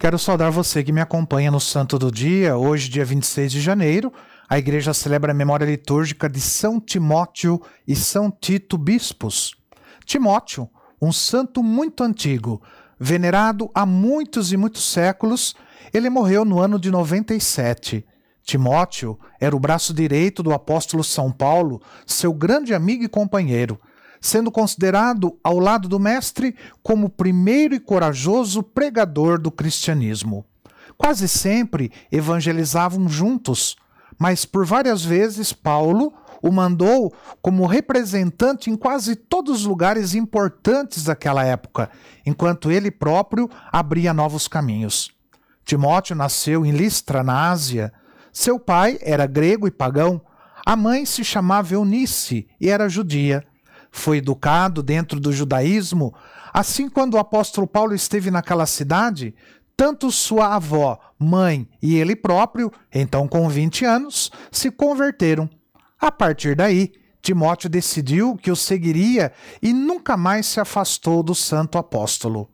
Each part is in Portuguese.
Quero saudar você que me acompanha no Santo do Dia. Hoje, dia 26 de janeiro, a igreja celebra a memória litúrgica de São Timóteo e São Tito bispos. Timóteo, um santo muito antigo, venerado há muitos e muitos séculos, ele morreu no ano de 97. Timóteo era o braço direito do apóstolo São Paulo, seu grande amigo e companheiro sendo considerado, ao lado do mestre, como o primeiro e corajoso pregador do cristianismo. Quase sempre evangelizavam juntos, mas por várias vezes Paulo o mandou como representante em quase todos os lugares importantes daquela época, enquanto ele próprio abria novos caminhos. Timóteo nasceu em Listra, na Ásia. Seu pai era grego e pagão. A mãe se chamava Eunice e era judia foi educado dentro do judaísmo, assim quando o apóstolo Paulo esteve naquela cidade, tanto sua avó, mãe e ele próprio, então com 20 anos, se converteram. A partir daí, Timóteo decidiu que o seguiria e nunca mais se afastou do santo apóstolo.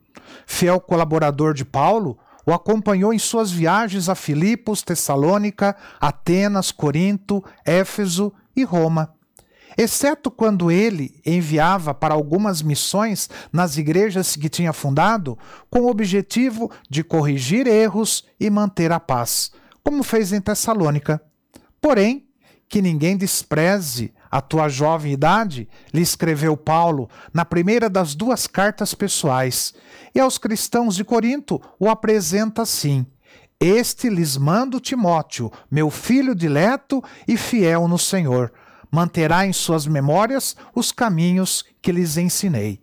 Fiel colaborador de Paulo, o acompanhou em suas viagens a Filipos, Tessalônica, Atenas, Corinto, Éfeso e Roma exceto quando ele enviava para algumas missões nas igrejas que tinha fundado, com o objetivo de corrigir erros e manter a paz, como fez em Tessalônica. Porém, que ninguém despreze a tua jovem idade, lhe escreveu Paulo na primeira das duas cartas pessoais, e aos cristãos de Corinto o apresenta assim: Este lhes mando Timóteo, meu filho dileto e fiel no Senhor manterá em suas memórias os caminhos que lhes ensinei.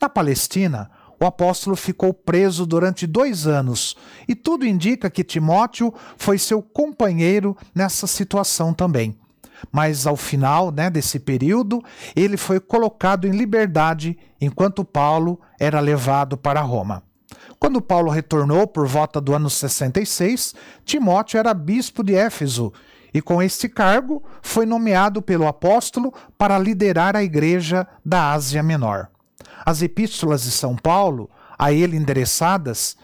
Na Palestina, o apóstolo ficou preso durante dois anos, e tudo indica que Timóteo foi seu companheiro nessa situação também. Mas ao final né, desse período, ele foi colocado em liberdade enquanto Paulo era levado para Roma. Quando Paulo retornou por volta do ano 66, Timóteo era bispo de Éfeso e com este cargo foi nomeado pelo apóstolo para liderar a igreja da Ásia Menor. As epístolas de São Paulo, a ele endereçadas,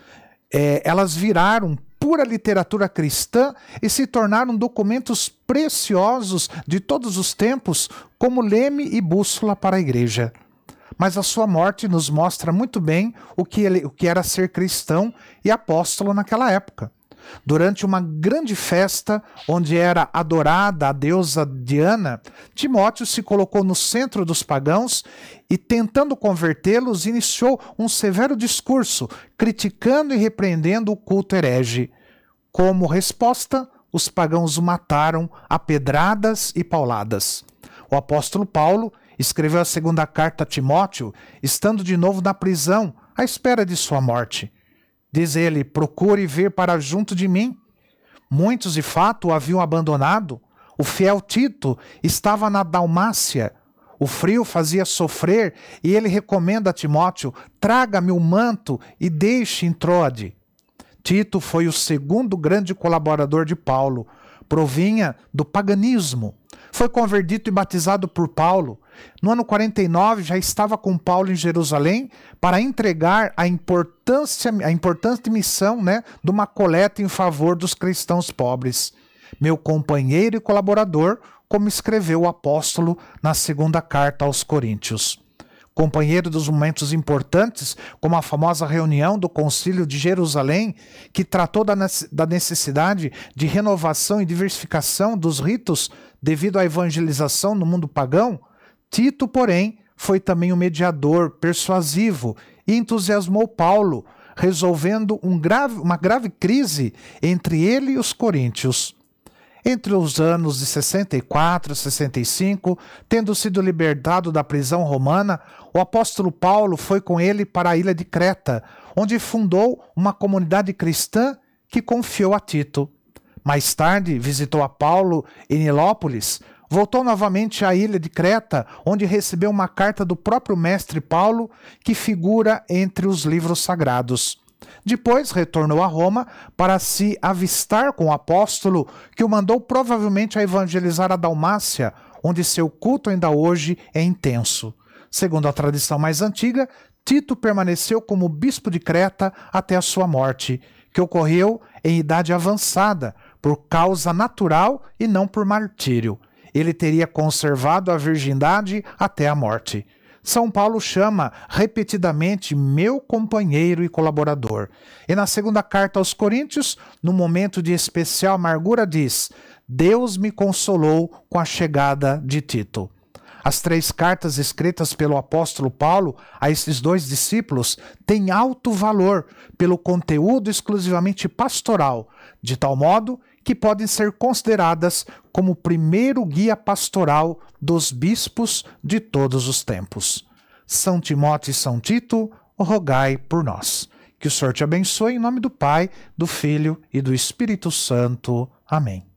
é, elas viraram pura literatura cristã e se tornaram documentos preciosos de todos os tempos, como leme e bússola para a igreja. Mas a sua morte nos mostra muito bem o que, ele, o que era ser cristão e apóstolo naquela época. Durante uma grande festa onde era adorada a deusa Diana, Timóteo se colocou no centro dos pagãos e, tentando convertê-los, iniciou um severo discurso, criticando e repreendendo o culto herege. Como resposta, os pagãos o mataram a pedradas e pauladas. O apóstolo Paulo escreveu a segunda carta a Timóteo, estando de novo na prisão, à espera de sua morte. Diz ele: procure ver para junto de mim. Muitos de fato o haviam abandonado. O fiel Tito estava na Dalmácia. O frio fazia sofrer e ele recomenda a Timóteo: traga-me o manto e deixe em Troade. Tito foi o segundo grande colaborador de Paulo. Provinha do paganismo foi convertido e batizado por Paulo. No ano 49 já estava com Paulo em Jerusalém para entregar a importância a importante missão, né, de uma coleta em favor dos cristãos pobres. Meu companheiro e colaborador, como escreveu o apóstolo na segunda carta aos Coríntios companheiro dos momentos importantes, como a famosa reunião do Concílio de Jerusalém, que tratou da necessidade de renovação e diversificação dos ritos devido à evangelização no mundo pagão, Tito, porém, foi também um mediador persuasivo e entusiasmou Paulo, resolvendo um grave, uma grave crise entre ele e os coríntios. Entre os anos de 64 e 65, tendo sido libertado da prisão romana, o apóstolo Paulo foi com ele para a ilha de Creta, onde fundou uma comunidade cristã que confiou a Tito. Mais tarde, visitou a Paulo em Nilópolis, voltou novamente à ilha de Creta, onde recebeu uma carta do próprio mestre Paulo que figura entre os livros sagrados. Depois retornou a Roma para se avistar com o apóstolo que o mandou provavelmente a evangelizar a Dalmácia, onde seu culto ainda hoje é intenso. Segundo a tradição mais antiga, Tito permaneceu como bispo de Creta até a sua morte, que ocorreu em idade avançada, por causa natural e não por martírio. Ele teria conservado a virgindade até a morte. São Paulo chama repetidamente meu companheiro e colaborador. E na segunda carta aos Coríntios, no momento de especial amargura, diz: Deus me consolou com a chegada de Tito. As três cartas escritas pelo apóstolo Paulo a esses dois discípulos têm alto valor pelo conteúdo exclusivamente pastoral, de tal modo que podem ser consideradas como o primeiro guia pastoral dos bispos de todos os tempos. São Timóteo e São Tito, rogai por nós. Que o Senhor te abençoe em nome do Pai, do Filho e do Espírito Santo. Amém.